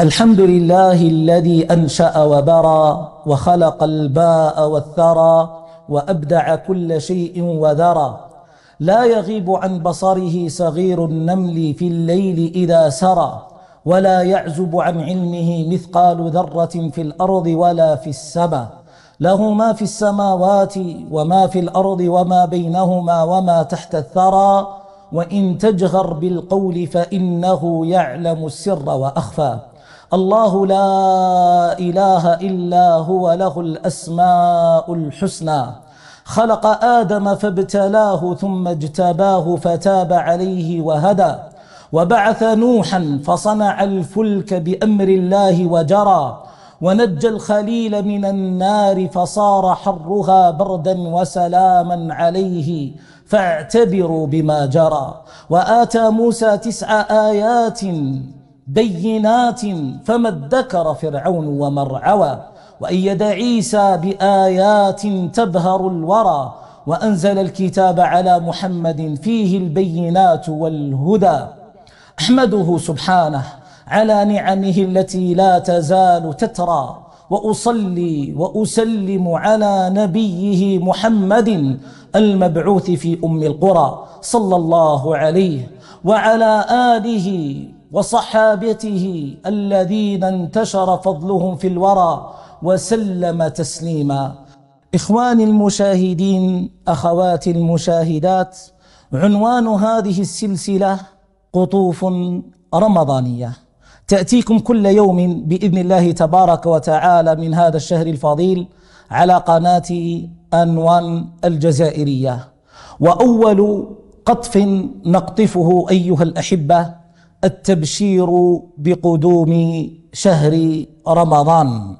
الحمد لله الذي أنشأ وبرى وخلق الباء والثرى وأبدع كل شيء وذرى لا يغيب عن بصره صغير النمل في الليل إذا سرى ولا يعزب عن علمه مثقال ذرة في الأرض ولا في السماء له ما في السماوات وما في الأرض وما بينهما وما تحت الثرى وإن تجهر بالقول فإنه يعلم السر وأخفى الله لا إله إلا هو له الأسماء الحسنى خلق آدم فابتلاه ثم اجتباه فتاب عليه وهدى وبعث نوحا فصنع الفلك بأمر الله وجرى ونجى الخليل من النار فصار حرها بردا وسلاما عليه فاعتبروا بما جرى وآتى موسى تسع آيات بينات فما ادكر فرعون ومرعوى وأيد عيسى بآيات تبهر الورى وأنزل الكتاب على محمد فيه البينات والهدى أحمده سبحانه على نعمه التي لا تزال تترى وأصلي وأسلم على نبيه محمد المبعوث في أم القرى صلى الله عليه وعلى آله وصحابته الذين انتشر فضلهم في الورى وسلم تسليما إخواني المشاهدين أخواتي المشاهدات عنوان هذه السلسلة قطوف رمضانية تأتيكم كل يوم بإذن الله تبارك وتعالى من هذا الشهر الفضيل على قناة أنوان الجزائرية وأول قطف نقطفه أيها الأحبة التبشير بقدوم شهر رمضان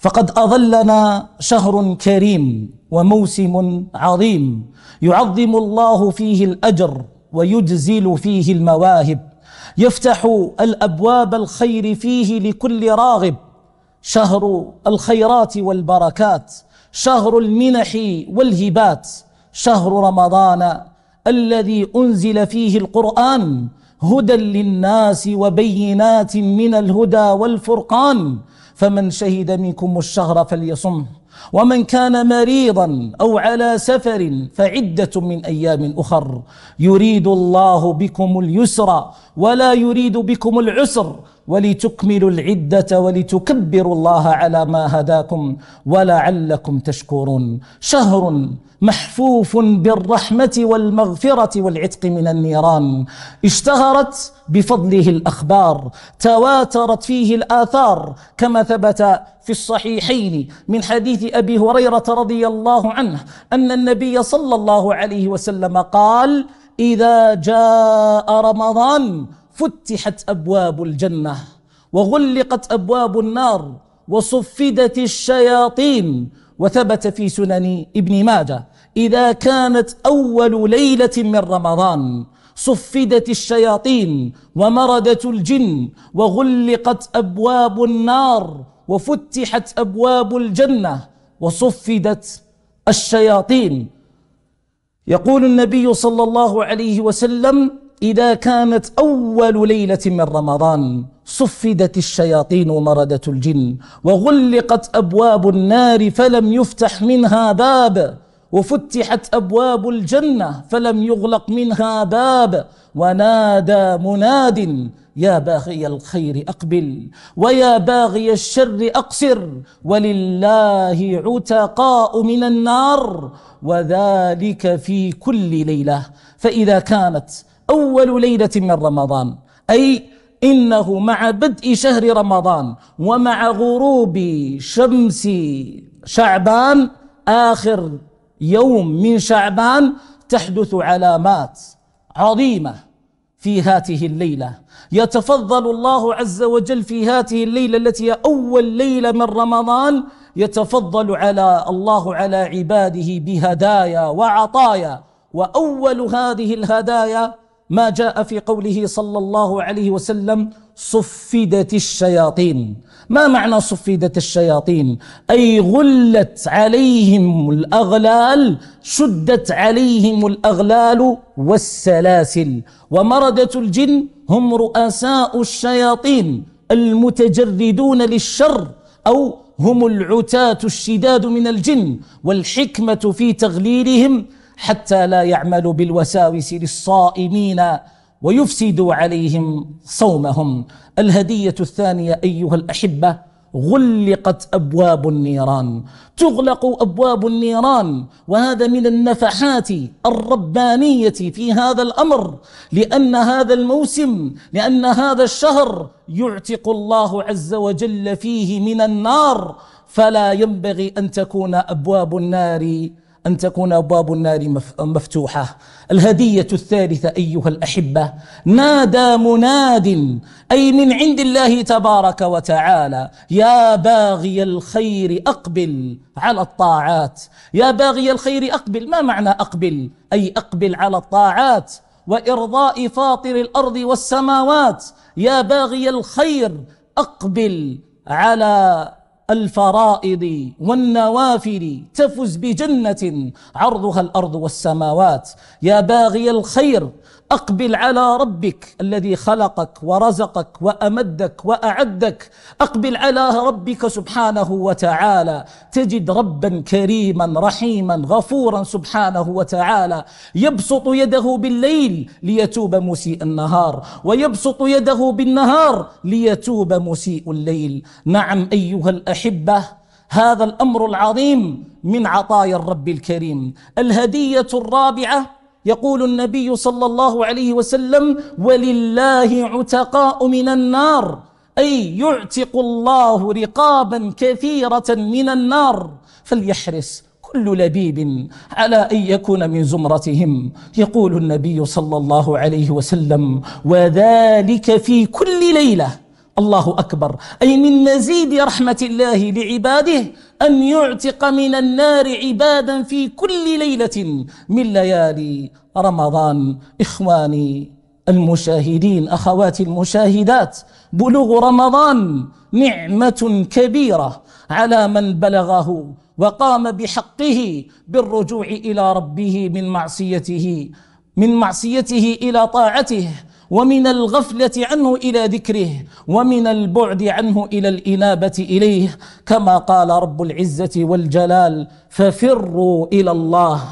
فقد اظلنا شهر كريم وموسم عظيم يعظم الله فيه الاجر ويجزل فيه المواهب يفتح الابواب الخير فيه لكل راغب شهر الخيرات والبركات شهر المنح والهبات شهر رمضان الذي انزل فيه القران هدى للناس وبينات من الهدى والفرقان فمن شهد منكم الشهر فليصمه ومن كان مريضا او على سفر فعده من ايام اخر يريد الله بكم اليسر ولا يريد بكم العسر ولتكملوا العدة ولتكبروا الله على ما هداكم ولعلكم تشكرون شهر محفوف بالرحمة والمغفرة والعتق من النيران اشتهرت بفضله الأخبار تواترت فيه الآثار كما ثبت في الصحيحين من حديث أبي هريرة رضي الله عنه أن النبي صلى الله عليه وسلم قال إذا جاء رمضان فتحت ابواب الجنه وغلقت ابواب النار وصفدت الشياطين وثبت في سنن ابن ماجه اذا كانت اول ليله من رمضان صفدت الشياطين ومردت الجن وغلقت ابواب النار وفتحت ابواب الجنه وصفدت الشياطين يقول النبي صلى الله عليه وسلم إذا كانت أول ليلة من رمضان صفدت الشياطين ومردة الجن وغلقت أبواب النار فلم يفتح منها باب وفتحت أبواب الجنة فلم يغلق منها باب ونادى مناد يا باغي الخير أقبل ويا باغي الشر أقصر ولله عتقاء من النار وذلك في كل ليلة فإذا كانت أول ليلة من رمضان أي إنه مع بدء شهر رمضان ومع غروب شمس شعبان آخر يوم من شعبان تحدث علامات عظيمة في هاته الليلة يتفضل الله عز وجل في هاته الليلة التي هي أول ليلة من رمضان يتفضل على الله على عباده بهدايا وعطايا وأول هذه الهدايا ما جاء في قوله صلى الله عليه وسلم صفدت الشياطين ما معنى صفدت الشياطين اي غلت عليهم الاغلال شدت عليهم الاغلال والسلاسل ومرده الجن هم رؤساء الشياطين المتجردون للشر او هم العتاه الشداد من الجن والحكمه في تغليلهم حتى لا يعمل بالوساوس للصائمين ويفسد عليهم صومهم الهدية الثانية أيها الأحبة غلقت أبواب النيران تغلق أبواب النيران وهذا من النفحات الربانية في هذا الأمر لأن هذا الموسم لأن هذا الشهر يعتق الله عز وجل فيه من النار فلا ينبغي أن تكون أبواب النار أن تكون أبواب النار مفتوحة الهدية الثالثة أيها الأحبة نادى مناد أي من عند الله تبارك وتعالى يا باغي الخير أقبل على الطاعات يا باغي الخير أقبل ما معنى أقبل أي أقبل على الطاعات وإرضاء فاطر الأرض والسماوات يا باغي الخير أقبل على الفرائض والنوافل تفز بجنة عرضها الأرض والسماوات يا باغي الخير اقبل على ربك الذي خلقك ورزقك وامدك واعدك اقبل على ربك سبحانه وتعالى تجد ربا كريما رحيما غفورا سبحانه وتعالى يبسط يده بالليل ليتوب مسيء النهار ويبسط يده بالنهار ليتوب مسيء الليل نعم ايها الاحبه هذا الامر العظيم من عطايا الرب الكريم الهديه الرابعه يقول النبي صلى الله عليه وسلم ولله عتقاء من النار أي يعتق الله رقابا كثيرة من النار فليحرص كل لبيب على ان يكون من زمرتهم يقول النبي صلى الله عليه وسلم وذلك في كل ليله الله اكبر اي من مزيد رحمه الله لعباده أن يعتق من النار عبادا في كل ليلة من ليالي رمضان إخواني المشاهدين أخواتي المشاهدات بلوغ رمضان نعمة كبيرة على من بلغه وقام بحقه بالرجوع إلى ربه من معصيته من معصيته إلى طاعته ومن الغفلة عنه إلى ذكره ومن البعد عنه إلى الإنابة إليه كما قال رب العزة والجلال ففروا إلى الله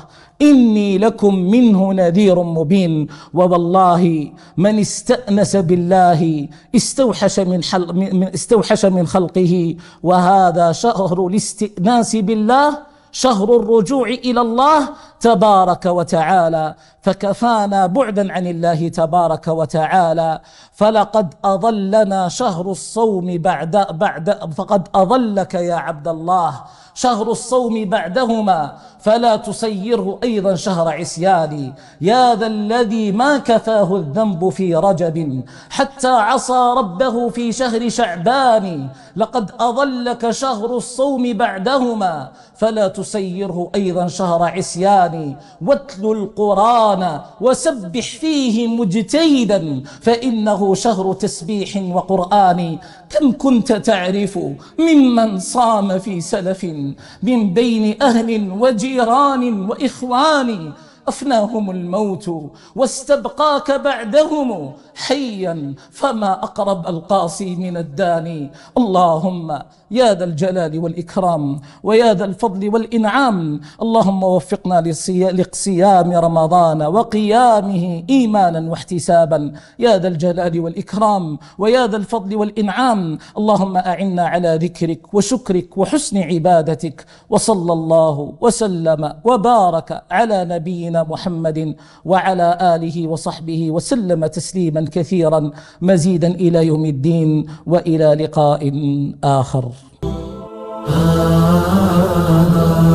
إني لكم منه نذير مبين ووالله من استأنس بالله استوحش من, حل من استوحش من خلقه وهذا شهر الاستئناس بالله شهر الرجوع إلى الله تبارك وتعالى فكفانا بعدا عن الله تبارك وتعالى فلقد اضلنا شهر الصوم بعد بعد فقد اضلك يا عبد الله شهر الصوم بعدهما فلا تسيره ايضا شهر عصيان يا ذا الذي ما كفاه الذنب في رجب حتى عصى ربه في شهر شعبان لقد اضلك شهر الصوم بعدهما فلا تسيره ايضا شهر عصيان واتل القران رمضان وسبح فيه مجتهدا فإنه شهر تسبيح وقرآن كم كنت تعرف ممن صام في سلف من بين أهل وجيران وإخوان أفناهم الموت واستبقاك بعدهم حيا فما أقرب القاسي من الداني اللهم يا ذا الجلال والإكرام ويا ذا الفضل والإنعام اللهم وفقنا لصيام رمضان وقيامه إيمانا واحتسابا يا ذا الجلال والإكرام ويا ذا الفضل والإنعام اللهم أعنا على ذكرك وشكرك وحسن عبادتك وصلى الله وسلم وبارك على نبينا محمد وعلى آله وصحبه وسلم تسليما كثيرا مزيدا إلى يوم الدين وإلى لقاء آخر A